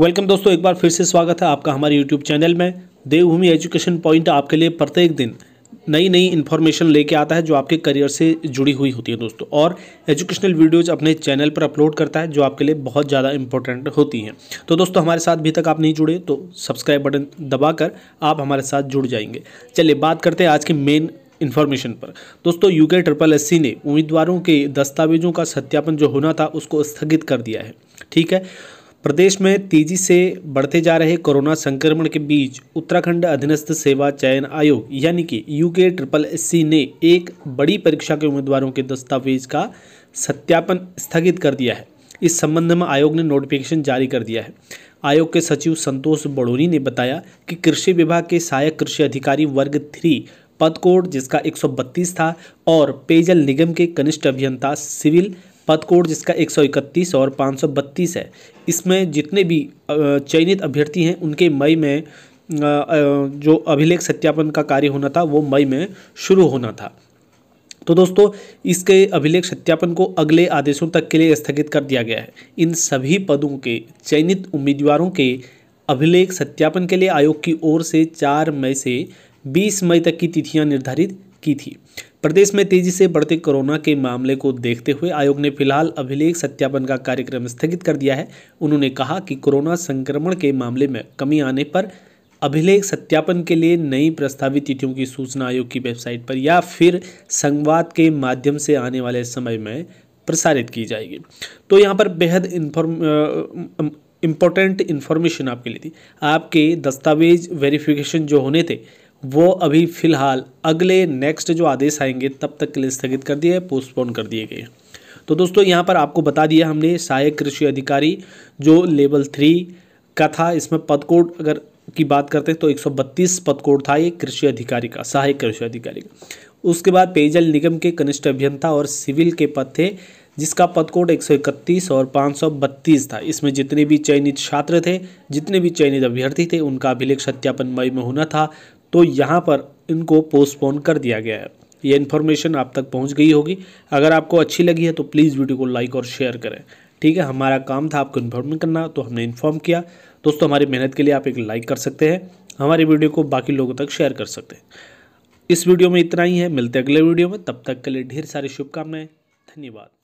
welcome दोस्तों एक बार फिर से स्वागत है आपका हमारे यूट्यूब चैनल में देवभूमि एजुकेशन पॉइंट आपके लिए प्रत्येक दिन नई नई इन्फॉर्मेशन लेके आता है जो आपके करियर से जुड़ी हुई होती है दोस्तों और एजुकेशनल वीडियोज अपने चैनल पर अपलोड करता है जो आपके लिए बहुत ज़्यादा इंपॉर्टेंट होती हैं तो दोस्तों हमारे साथ अभी तक आप नहीं जुड़े तो सब्सक्राइब बटन दबाकर आप हमारे साथ जुड़ जाएंगे चलिए बात करते हैं आज के मेन इन्फॉर्मेशन पर दोस्तों यूके ट्रिपल एस ने उम्मीदवारों के दस्तावेजों का सत्यापन जो होना था उसको स्थगित कर दिया है ठीक है प्रदेश में तेजी से बढ़ते जा रहे कोरोना संक्रमण के बीच उत्तराखंड अधीनस्थ सेवा चयन आयोग यानी कि यू के ट्रिपल एस सी ने एक बड़ी परीक्षा के उम्मीदवारों के दस्तावेज का सत्यापन स्थगित कर दिया है इस संबंध में आयोग ने नोटिफिकेशन जारी कर दिया है आयोग के सचिव संतोष बड़ोनी ने बताया कि कृषि विभाग के सहायक कृषि अधिकारी वर्ग थ्री पद कोड जिसका 132 था और पेयजल निगम के कनिष्ठ अभियंता सिविल पद कोड जिसका एक सौ इकतीस और पाँच सौ बत्तीस है इसमें जितने भी चयनित अभ्यर्थी हैं उनके मई में जो अभिलेख सत्यापन का कार्य होना था वो मई में शुरू होना था तो दोस्तों इसके अभिलेख सत्यापन को अगले आदेशों तक के लिए स्थगित कर दिया गया है इन सभी पदों के चयनित उम्मीदवारों के अभिलेख सत्यापन के लिए आयोग की ओर से चार मई से बीस मई तक की तिथियां निर्धारित की थी प्रदेश में तेजी से बढ़ते कोरोना के मामले को देखते हुए आयोग ने फिलहाल अभिलेख सत्यापन का कार्यक्रम स्थगित कर दिया है उन्होंने कहा कि कोरोना संक्रमण के मामले में कमी आने पर अभिलेख सत्यापन के लिए नई प्रस्तावित तिथियों की सूचना आयोग की वेबसाइट पर या फिर संवाद के माध्यम से आने वाले समय में प्रसारित की जाएगी तो यहाँ पर बेहद इन्फॉर्म इम्पोर्टेंट इन्फॉर्मेशन आपके लिए थी आपके दस्तावेज वेरिफिकेशन जो होने थे वो अभी फ़िलहाल अगले नेक्स्ट जो आदेश आएंगे तब तक के लिए स्थगित कर दिए पोस्टपोन कर दिए गए तो दोस्तों यहाँ पर आपको बता दिया हमने सहायक कृषि अधिकारी जो लेवल थ्री का था इसमें पद कोड अगर की बात करते हैं तो 132 पद कोड था ये कृषि अधिकारी का सहायक कृषि अधिकारी का उसके बाद पेयजल निगम के कनिष्ठ अभियंता और सिविल के पद थे जिसका पद कोड 131 और 532 था इसमें जितने भी चयनित छात्र थे जितने भी चयनित अभ्यर्थी थे उनका अभिलेख सत्यापन मई में होना था तो यहाँ पर इनको पोस्टपोन कर दिया गया है ये इन्फॉर्मेशन आप तक पहुँच गई होगी अगर आपको अच्छी लगी है तो प्लीज़ वीडियो को लाइक और शेयर करें ठीक है हमारा काम था आपको इन्फॉर्म करना तो हमने इन्फॉर्म किया दोस्तों हमारी मेहनत के लिए आप एक लाइक कर सकते हैं हमारी वीडियो को बाकी लोगों तक शेयर कर सकते हैं इस वीडियो में इतना ही है मिलते अगले वीडियो में तब तक के लिए ढेर सारी शुभकामनाएं धन्यवाद